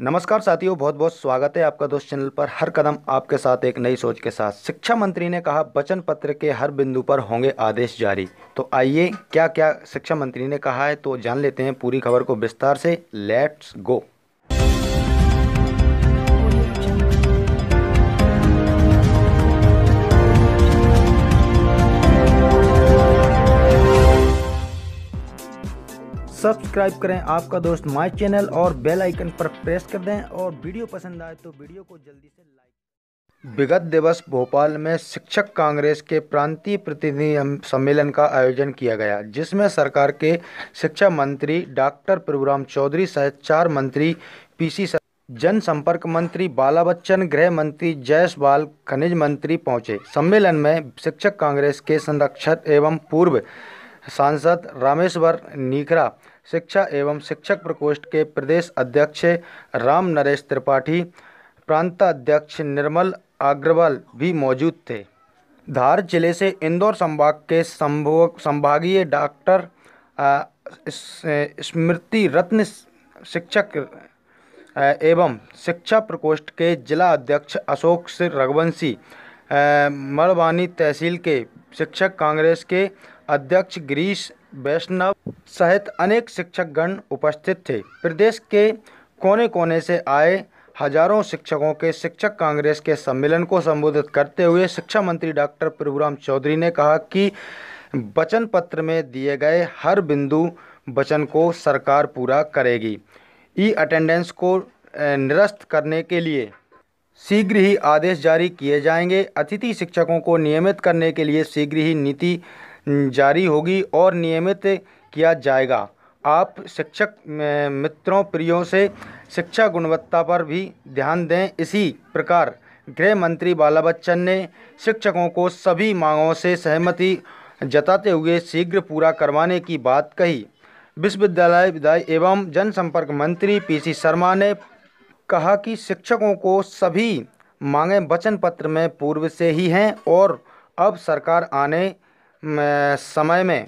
नमस्कार साथियों बहुत बहुत स्वागत है आपका दोस्त चैनल पर हर कदम आपके साथ एक नई सोच के साथ शिक्षा मंत्री ने कहा वचन पत्र के हर बिंदु पर होंगे आदेश जारी तो आइए क्या क्या शिक्षा मंत्री ने कहा है तो जान लेते हैं पूरी खबर को विस्तार से लेट्स गो सब्सक्राइब करें आपका दोस्त माय चैनल और बेल आइकन पर प्रेस कर दें और वीडियो पसंद आए तो वीडियो को जल्दी से लाइक विगत दिवस भोपाल में शिक्षक कांग्रेस के प्रांतीय प्रतिनिधि सम्मेलन का आयोजन किया गया जिसमें सरकार के शिक्षा मंत्री डॉक्टर प्रभुराम चौधरी सहित चार मंत्री पीसी जनसंपर्क मंत्री बाला बच्चन गृह मंत्री बाल खनिज मंत्री पहुंचे सम्मेलन में शिक्षक कांग्रेस के संरक्षक एवं पूर्व सांसद रामेश्वर नीकरा शिक्षा एवं शिक्षक प्रकोष्ठ के प्रदेश अध्यक्ष राम नरेश त्रिपाठी प्रांताध्यक्ष निर्मल अग्रवाल भी मौजूद थे धार जिले से इंदौर संभाग के संभोग संभागीय डॉक्टर स्मृति रत्न शिक्षक एवं शिक्षा प्रकोष्ठ के जिला अध्यक्ष अशोक रघुवंशी मलवानी तहसील के शिक्षक कांग्रेस के अध्यक्ष गिरीश वैष्णव सहित अनेक शिक्षक गण उपस्थित थे प्रदेश के कोने कोने से आए हजारों शिक्षकों के शिक्षक कांग्रेस के सम्मेलन को संबोधित करते हुए शिक्षा मंत्री डॉक्टर प्रभुराम चौधरी ने कहा कि वचन पत्र में दिए गए हर बिंदु वचन को सरकार पूरा करेगी ई अटेंडेंस को निरस्त करने के लिए शीघ्र ही आदेश जारी किए जाएंगे अतिथि शिक्षकों को नियमित करने के लिए शीघ्र ही नीति जारी होगी और नियमित किया जाएगा आप शिक्षक मित्रों प्रियों से शिक्षा गुणवत्ता पर भी ध्यान दें इसी प्रकार गृह मंत्री बाला बच्चन ने शिक्षकों को सभी मांगों से सहमति जताते हुए शीघ्र पूरा करवाने की बात कही विश्वविद्यालय विधायी एवं जनसंपर्क मंत्री पीसी शर्मा ने कहा कि शिक्षकों को सभी मांगें वचन पत्र में पूर्व से ही हैं और अब सरकार आने समय में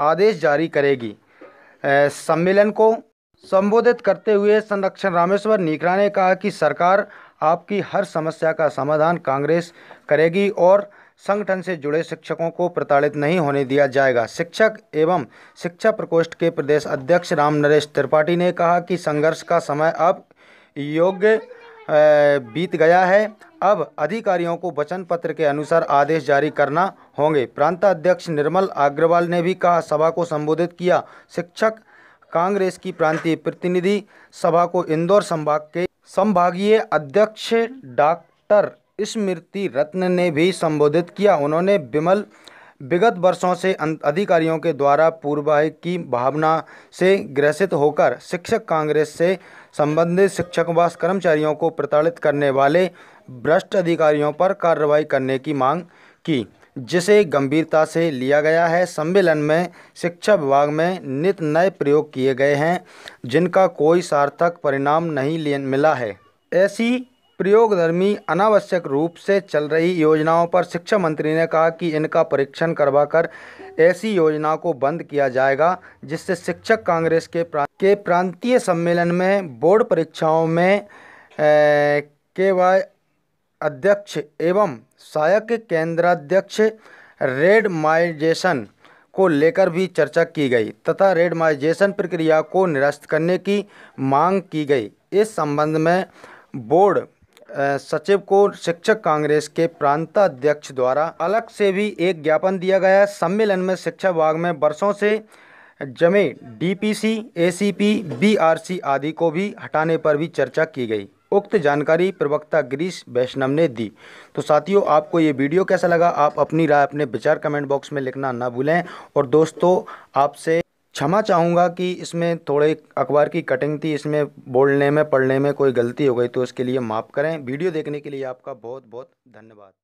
आदेश जारी करेगी सम्मेलन को संबोधित करते हुए संरक्षण रामेश्वर नीकरा ने कहा कि सरकार आपकी हर समस्या का समाधान कांग्रेस करेगी और संगठन से जुड़े शिक्षकों को प्रताड़ित नहीं होने दिया जाएगा शिक्षक एवं शिक्षा प्रकोष्ठ के प्रदेश अध्यक्ष राम नरेश त्रिपाठी ने कहा कि संघर्ष का समय अब योग्य बीत गया है अब अधिकारियों को वचन पत्र के अनुसार आदेश जारी करना होंगे प्रांताध्यक्ष निर्मल अग्रवाल ने भी कहा सभा को संबोधित किया शिक्षक कांग्रेस की प्रांतीय प्रतिनिधि सभा को इंदौर संभाग के संभागीय अध्यक्ष डॉक्टर स्मृति रत्न ने भी संबोधित किया उन्होंने विमल विगत वर्षों से अं, अधिकारियों के द्वारा पूर्वाह की भावना से ग्रसित होकर शिक्षक कांग्रेस से संबंधित शिक्षक व कर्मचारियों को प्रताड़ित करने वाले भ्रष्ट अधिकारियों पर कार्रवाई करने की मांग की जिसे गंभीरता से लिया गया है सम्मेलन में शिक्षा विभाग में नित नए प्रयोग किए गए हैं जिनका कोई सार्थक परिणाम नहीं मिला है ऐसी प्रयोगधर्मी अनावश्यक रूप से चल रही योजनाओं पर शिक्षा मंत्री ने कहा कि इनका परीक्षण करवाकर ऐसी योजना को बंद किया जाएगा जिससे शिक्षक कांग्रेस के के प्रांतीय सम्मेलन में बोर्ड परीक्षाओं में के वाई अध्यक्ष एवं सहायक केंद्राध्यक्ष रेडमाइजेशन को लेकर भी चर्चा की गई तथा रेडमाइजेशन प्रक्रिया को निरस्त करने की मांग की गई इस संबंध में बोर्ड सचिव को शिक्षक कांग्रेस के प्रांताध्यक्ष द्वारा अलग से भी एक ज्ञापन दिया गया सम्मेलन में शिक्षा विभाग में वर्षों से जमे डीपीसी एसीपी बीआरसी आदि को भी हटाने पर भी चर्चा की गई उक्त जानकारी प्रवक्ता गिरीश वैष्णव ने दी तो साथियों आपको ये वीडियो कैसा लगा आप अपनी राय अपने विचार कमेंट बॉक्स में लिखना ना भूलें और दोस्तों आपसे क्षमा चाहूँगा कि इसमें थोड़े अखबार की कटिंग थी इसमें बोलने में पढ़ने में कोई गलती हो गई तो इसके लिए माफ़ करें वीडियो देखने के लिए आपका बहुत बहुत धन्यवाद